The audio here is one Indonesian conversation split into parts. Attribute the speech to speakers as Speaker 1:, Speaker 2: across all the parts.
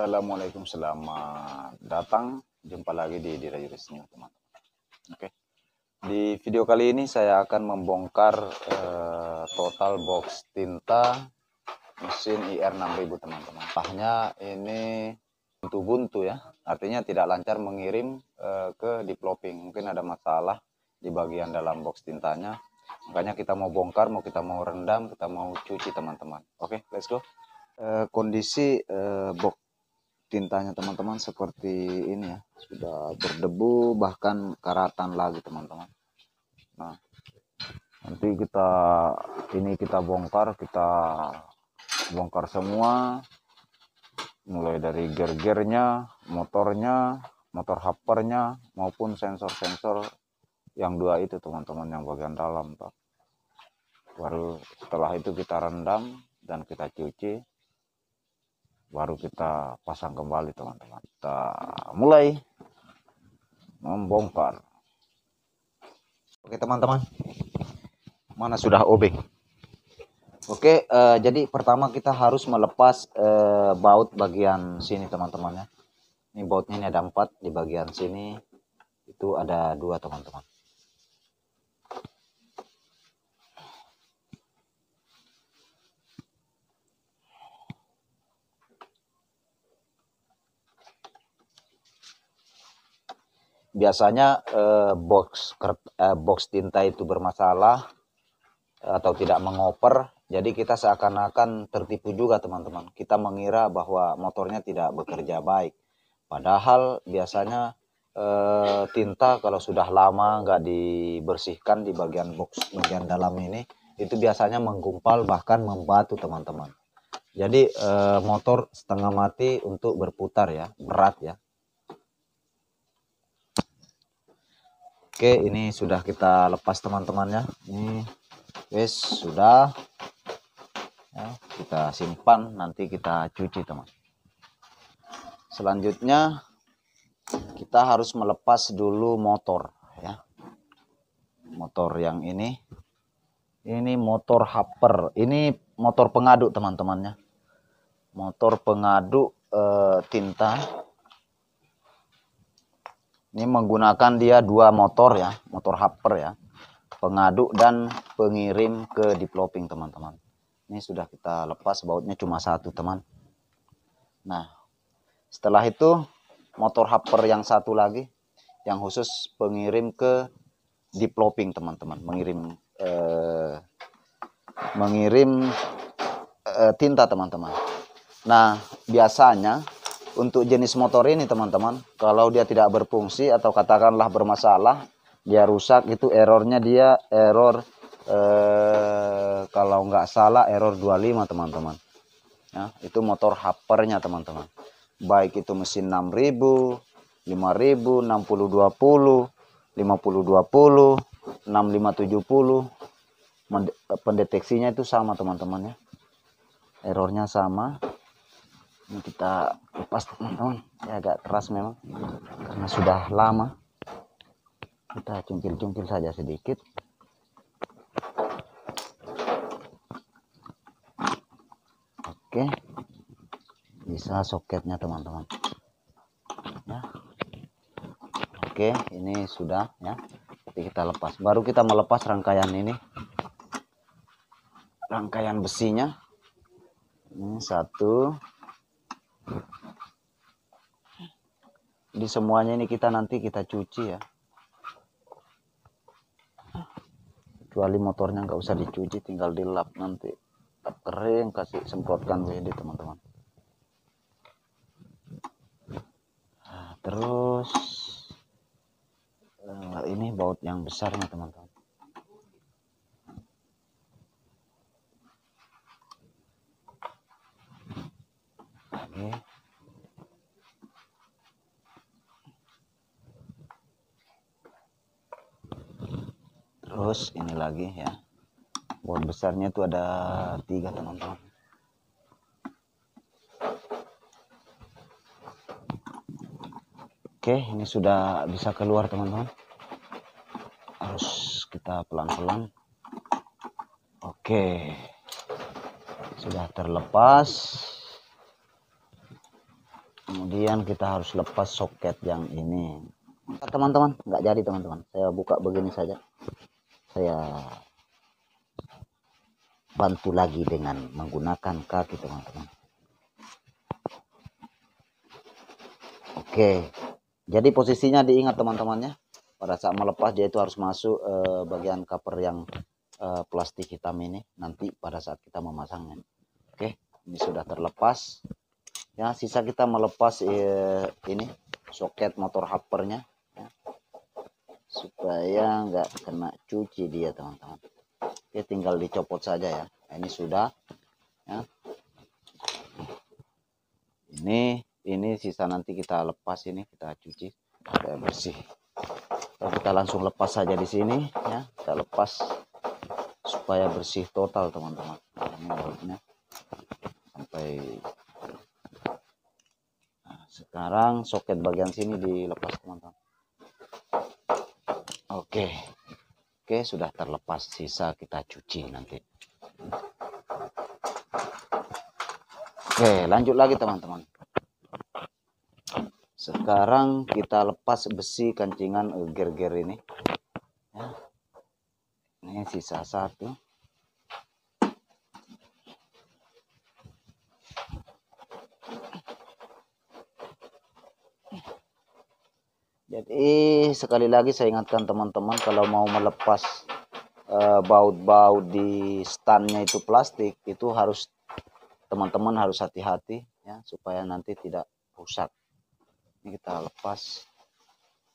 Speaker 1: Assalamualaikum, selamat datang. Jumpa lagi di Dira Yuris New, teman-teman. Oke. Di video kali ini saya akan membongkar eh, total box tinta mesin IR6000, teman-teman. Tahnya ini buntu-buntu ya. Artinya tidak lancar mengirim eh, ke developing. Mungkin ada masalah di bagian dalam box tintanya. Makanya kita mau bongkar, mau kita mau rendam, kita mau cuci, teman-teman. Oke, let's go eh, kondisi eh, box tintanya teman-teman seperti ini ya sudah berdebu bahkan karatan lagi teman-teman nah nanti kita ini kita bongkar kita bongkar semua mulai dari gergernya motornya motor hapernya maupun sensor-sensor yang dua itu teman-teman yang bagian dalam Pak. baru setelah itu kita rendam dan kita cuci baru kita pasang kembali teman-teman kita mulai membongkar oke teman-teman mana sudah obeng Oke, eh, jadi pertama kita harus melepas eh, baut bagian sini teman-teman ya. Ini bautnya ini ada empat di bagian sini itu ada dua teman-teman. biasanya eh, box eh, box tinta itu bermasalah atau tidak mengoper jadi kita seakan-akan tertipu juga teman-teman kita mengira bahwa motornya tidak bekerja baik padahal biasanya eh, tinta kalau sudah lama nggak dibersihkan di bagian box bagian dalam ini itu biasanya menggumpal bahkan membatu teman-teman jadi eh, motor setengah mati untuk berputar ya berat ya Oke, ini sudah kita lepas teman-temannya. Ini wes sudah ya, kita simpan nanti kita cuci teman. Selanjutnya kita harus melepas dulu motor ya. Motor yang ini. Ini motor hopper. Ini motor pengaduk teman-temannya. Motor pengaduk e, tinta ini menggunakan dia dua motor ya, motor hopper ya. Pengaduk dan pengirim ke developing teman-teman. Ini sudah kita lepas bautnya cuma satu teman. Nah, setelah itu motor hopper yang satu lagi yang khusus pengirim ke developing teman-teman, mengirim eh, mengirim eh, tinta teman-teman. Nah, biasanya untuk jenis motor ini teman-teman kalau dia tidak berfungsi atau katakanlah bermasalah dia rusak itu errornya dia error eh, kalau nggak salah error 25 teman-teman ya, itu motor hapernya teman-teman baik itu mesin 6000 5000 6020 5020 6570 pendeteksinya itu sama teman-teman ya errornya sama ini kita lepas teman-teman ya agak keras memang karena sudah lama kita cungkil-cungkil saja sedikit oke bisa soketnya teman-teman ya oke ini sudah ya jadi kita lepas baru kita melepas rangkaian ini rangkaian besinya ini satu di semuanya ini kita nanti kita cuci ya. Kecuali motornya nggak usah dicuci, tinggal dilap nanti. Lap kering, kasih semprotkan WD teman-teman. Nah, terus eh, ini baut yang besarnya teman-teman. ini terus ini lagi ya buat besarnya itu ada tiga teman-teman oke ini sudah bisa keluar teman-teman harus kita pelan-pelan oke sudah terlepas kemudian kita harus lepas soket yang ini teman-teman nggak jadi teman-teman saya buka begini saja saya bantu lagi dengan menggunakan kaki teman-teman oke jadi posisinya diingat teman-temannya pada saat melepas dia itu harus masuk eh, bagian cover yang eh, plastik hitam ini nanti pada saat kita memasangnya oke ini sudah terlepas ya sisa kita melepas eh, ini soket motor hapernya ya. supaya nggak kena cuci dia teman-teman ya tinggal dicopot saja ya nah, ini sudah ya ini ini sisa nanti kita lepas ini kita cuci supaya bersih nah, kita langsung lepas saja di sini ya kita lepas supaya bersih total teman -teman. sampai sekarang soket bagian sini dilepas teman-teman oke oke sudah terlepas sisa kita cuci nanti oke lanjut lagi teman-teman sekarang kita lepas besi kancingan ger-ger ini ya. ini sisa satu eh sekali lagi saya ingatkan teman-teman kalau mau melepas eh, baut-baut uh, di standnya itu plastik itu harus teman-teman harus hati-hati ya supaya nanti tidak rusak ini kita lepas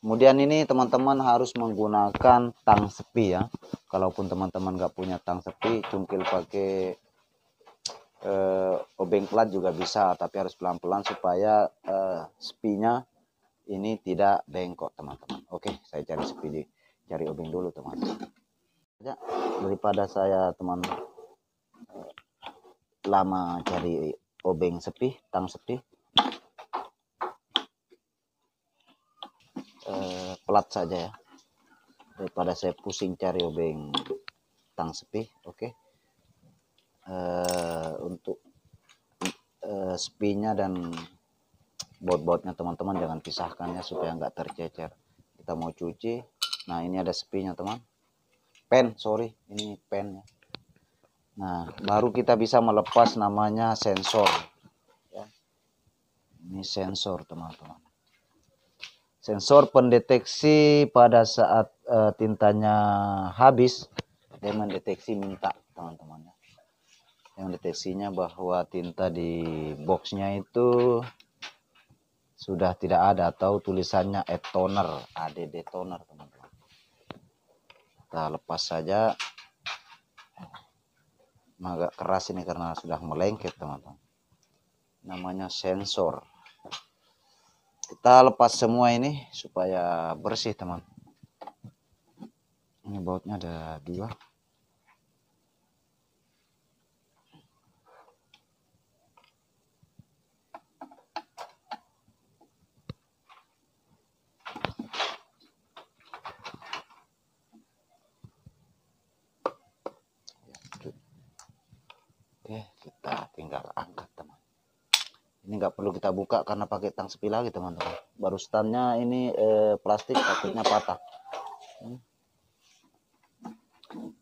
Speaker 1: kemudian ini teman-teman harus menggunakan tang sepi ya kalaupun teman-teman nggak punya tang sepi cungkil pakai uh, obeng plat juga bisa tapi harus pelan-pelan supaya uh, sepinya ini tidak bengkok teman-teman oke saya cari speedy cari obeng dulu teman teman ya, daripada saya teman eh, lama cari obeng sepi tang sepi eh, pelat saja ya daripada saya pusing cari obeng tang sepi oke okay. uh, eh, untuk uh, sepinya dan baut-bautnya teman-teman jangan pisahkannya supaya nggak tercecer kita mau cuci nah ini ada sepinya teman pen sorry ini pen ya. nah baru kita bisa melepas namanya sensor ya. ini sensor teman-teman sensor pendeteksi pada saat uh, tintanya habis dia mendeteksi minta teman-teman ya. yang deteksinya bahwa tinta di boxnya itu sudah tidak ada atau tulisannya toner ADD toner teman-teman kita lepas saja agak keras ini karena sudah melengket teman-teman namanya sensor kita lepas semua ini supaya bersih teman ini bautnya ada dua nggak perlu kita buka karena pakai tang sepi lagi teman-teman baru standnya ini eh, plastik takutnya patah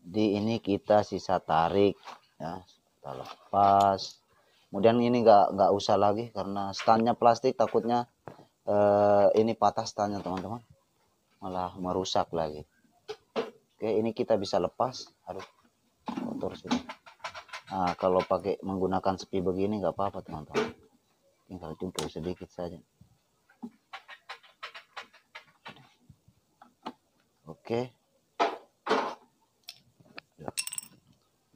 Speaker 1: di ini kita sisa tarik ya kita lepas kemudian ini nggak nggak usah lagi karena standnya plastik takutnya eh, ini patah standnya teman-teman malah merusak lagi oke ini kita bisa lepas harus kotor sudah Nah, kalau pakai menggunakan sepi begini nggak apa-apa teman-teman tinggal tumpuk sedikit saja oke ya.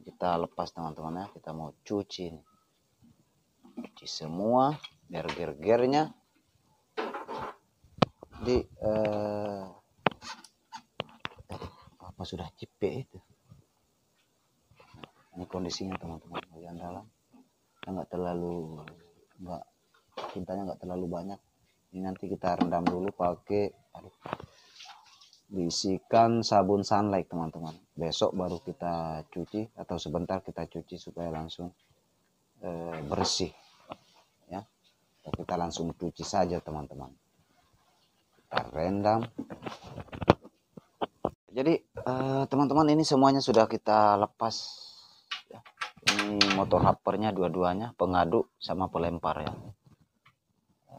Speaker 1: kita lepas teman-teman ya kita mau cuci ini. cuci semua biar ger-gernya di eh, apa sudah cipe itu ini kondisinya teman-teman bagian dalam nggak terlalu nggak cintanya nggak terlalu banyak ini nanti kita rendam dulu pakai aduh, bisikan sabun sunlight teman-teman besok baru kita cuci atau sebentar kita cuci supaya langsung e, bersih ya kita langsung cuci saja teman-teman kita rendam jadi eh, teman-teman ini semuanya sudah kita lepas ya. ini motor hapernya dua-duanya pengaduk sama pelempar ya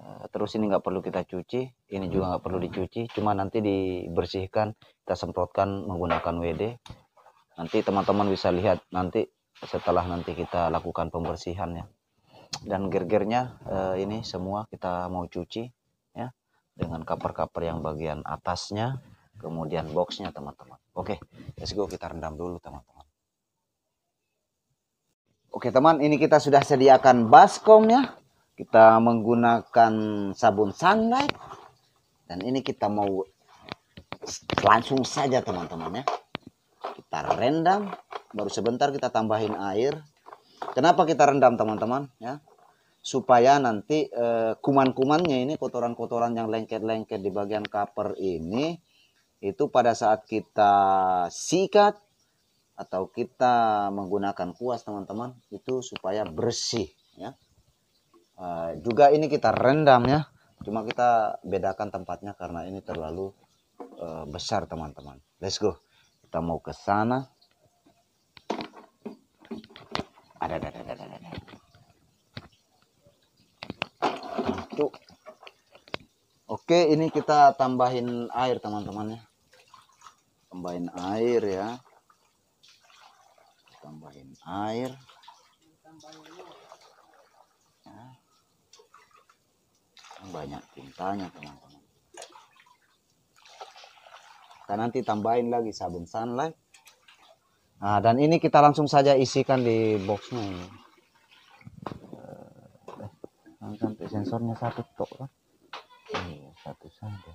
Speaker 1: Eh, terus ini nggak perlu kita cuci ini juga nggak perlu dicuci cuma nanti dibersihkan kita semprotkan menggunakan WD nanti teman-teman bisa lihat nanti setelah nanti kita lakukan pembersihannya dan gergernya eh, ini semua kita mau cuci ya dengan kaper-kaper yang bagian atasnya kemudian boxnya teman-teman oke let's go kita rendam dulu teman-teman oke teman ini kita sudah sediakan baskomnya kita menggunakan sabun sunlight dan ini kita mau langsung saja teman-teman ya kita rendam baru sebentar kita tambahin air kenapa kita rendam teman-teman ya supaya nanti eh, kuman-kumannya ini kotoran-kotoran yang lengket-lengket di bagian cover ini itu pada saat kita sikat atau kita menggunakan kuas teman-teman itu supaya bersih ya Eh, juga ini kita rendam ya cuma kita bedakan tempatnya karena ini terlalu uh, besar teman-teman let's go kita mau ke sana ada ada ada ada ada Tuh. oke ini kita tambahin air teman-teman ya tambahin air ya tambahin air banyak tintanya teman-teman Kita nanti tambahin lagi sabun sunlight nah dan ini kita langsung saja isikan di boxnya ini sampai eh, sensornya satu tok kan satu saja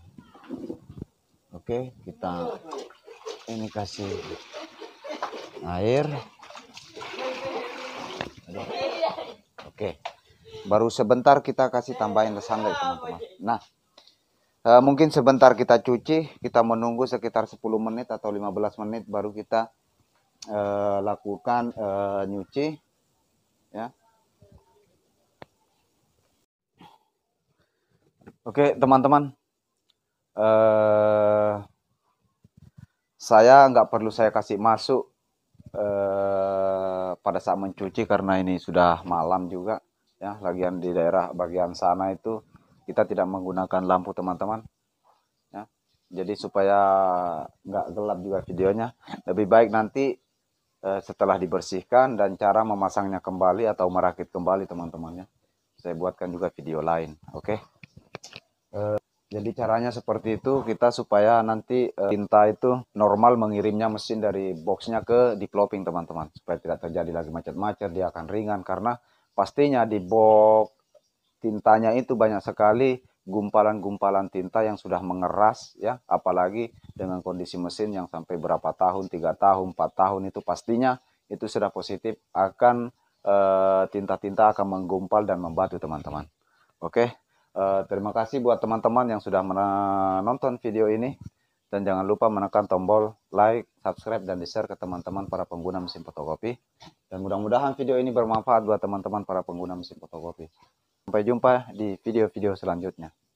Speaker 1: oke kita ini kasih air oke baru sebentar kita kasih tambahin sangrai teman-teman nah e, mungkin sebentar kita cuci kita menunggu sekitar 10 menit atau 15 menit baru kita e, lakukan e, nyuci ya oke teman-teman eh saya nggak perlu saya kasih masuk eh, pada saat mencuci karena ini sudah malam juga ya lagian di daerah bagian sana itu kita tidak menggunakan lampu teman-teman ya jadi supaya nggak gelap juga videonya lebih baik nanti eh, setelah dibersihkan dan cara memasangnya kembali atau merakit kembali teman-temannya saya buatkan juga video lain oke okay? eh, jadi caranya seperti itu kita supaya nanti eh, tinta itu normal mengirimnya mesin dari boxnya ke developing teman-teman supaya tidak terjadi lagi macet-macet dia akan ringan karena pastinya di box tintanya itu banyak sekali gumpalan-gumpalan tinta yang sudah mengeras ya apalagi dengan kondisi mesin yang sampai berapa tahun tiga tahun empat tahun itu pastinya itu sudah positif akan eh, tinta-tinta e, akan menggumpal dan membatu teman-teman oke e, terima kasih buat teman-teman yang sudah menonton video ini dan jangan lupa menekan tombol like, subscribe, dan di-share ke teman-teman para pengguna mesin fotokopi. Dan mudah-mudahan video ini bermanfaat buat teman-teman para pengguna mesin fotokopi. Sampai jumpa di video-video selanjutnya.